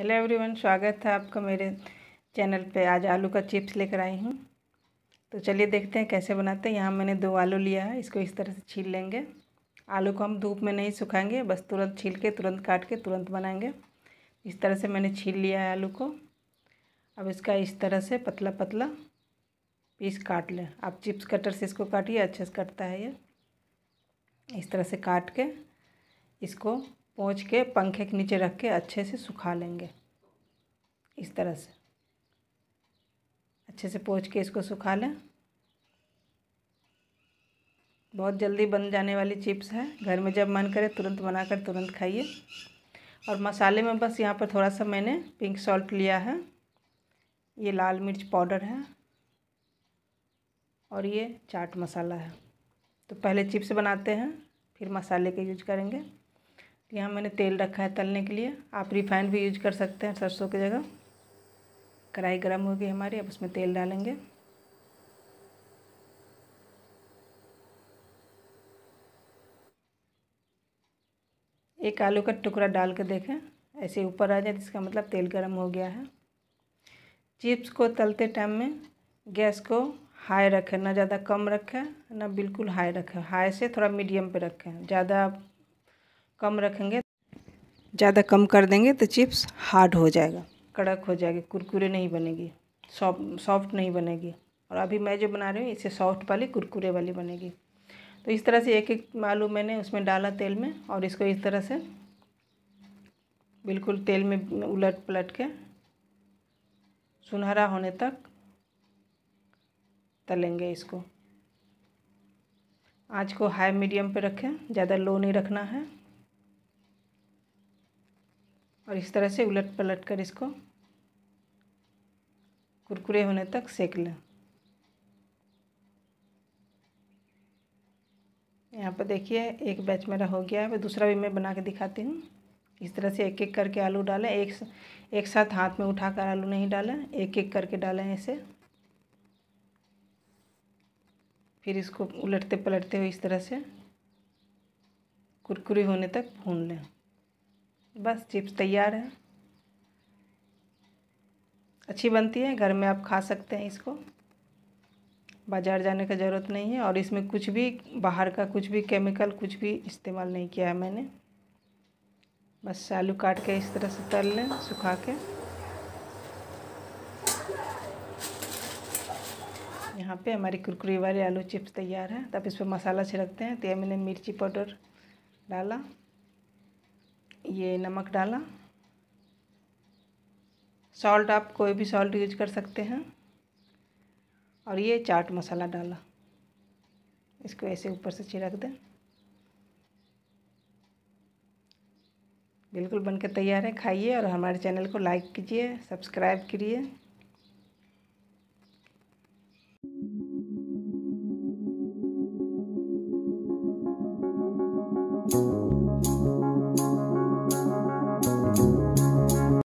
hello everyone स्वागत है आपका मेरे चैनल पे आज आलू का चिप्स लेकर आई हूँ तो चलिए देखते हैं कैसे बनाते हैं यहाँ मैंने दो आलू लिया है इसको इस तरह से छील लेंगे आलू को हम धूप में नहीं सुखाएंगे बस तुरंत छील के तुरंत काट के तुरंत बनाएंगे इस तरह से मैंने छील लिया है आलू को अब इसका इस तरह से पतला पतला पीस काट लें आप चिप्स कटर से इसको काटिए अच्छे से कटता है ये इस तरह से काट के इसको पोंछ के पंखे के नीचे रख के अच्छे से सुखा लेंगे इस तरह से अच्छे से पोंछ के इसको सुखा लें बहुत जल्दी बन जाने वाली चिप्स है घर में जब मन करे तुरंत बनाकर तुरंत खाइए और मसाले में बस यहाँ पर थोड़ा सा मैंने पिंक सॉल्ट लिया है ये लाल मिर्च पाउडर है और ये चाट मसाला है तो पहले चिप्स बनाते हैं फिर मसाले का यूज करेंगे यहाँ मैंने तेल रखा है तलने के लिए आप रिफाइंड भी यूज कर सकते हैं सरसों की जगह कढ़ाई गर्म हो गई हमारी अब उसमें तेल डालेंगे एक आलू का टुकड़ा डाल के देखें ऐसे ऊपर आ जाए इसका मतलब तेल गर्म हो गया है चिप्स को तलते टाइम में गैस को हाई रखें ना ज़्यादा कम रखें ना बिल्कुल हाई रखें हाई से थोड़ा मीडियम पे रखें ज़्यादा कम रखेंगे ज़्यादा कम कर देंगे तो चिप्स हार्ड हो जाएगा कड़क हो जाएगी कुरकुरे नहीं बनेगी सॉफ्ट सॉफ्ट नहीं बनेगी और अभी मैं जो बना रही हूँ इससे सॉफ्ट वाली कुरकुरे वाली बनेगी तो इस तरह से एक एक आलू मैंने उसमें डाला तेल में और इसको इस तरह से बिल्कुल तेल में उलट पलट के सुनहरा होने तक तलेंगे इसको आँच को हाई मीडियम पे रखें ज़्यादा लो नहीं रखना है और इस तरह से उलट पलट कर इसको कुरकुरे होने तक सेक लें यहाँ पर देखिए एक बैच मेरा हो गया है दूसरा भी मैं बना के दिखाती हूँ इस तरह से एक एक करके आलू डालें एक एक साथ हाथ में उठाकर आलू नहीं डालें एक एक करके डालें इसे फिर इसको उलटते पलटते हुए इस तरह से कुरकुरी होने तक भून लें बस चिप्स तैयार है अच्छी बनती है घर में आप खा सकते हैं इसको बाज़ार जाने का ज़रूरत नहीं है और इसमें कुछ भी बाहर का कुछ भी केमिकल कुछ भी इस्तेमाल नहीं किया है मैंने बस आलू काट के इस तरह से तल लें सुखा के यहाँ पे हमारी कुरकुरी वाले आलू चिप्स तैयार हैं तब इस पर मसाला छिड़कते हैं तो मैंने मिर्ची पाउडर डाला ये नमक डाला सॉल्ट आप कोई भी सॉल्ट यूज कर सकते हैं और ये चाट मसाला डाला इसको ऐसे ऊपर से छिड़क दें बिल्कुल बनकर तैयार है खाइए और हमारे चैनल को लाइक कीजिए सब्सक्राइब करिए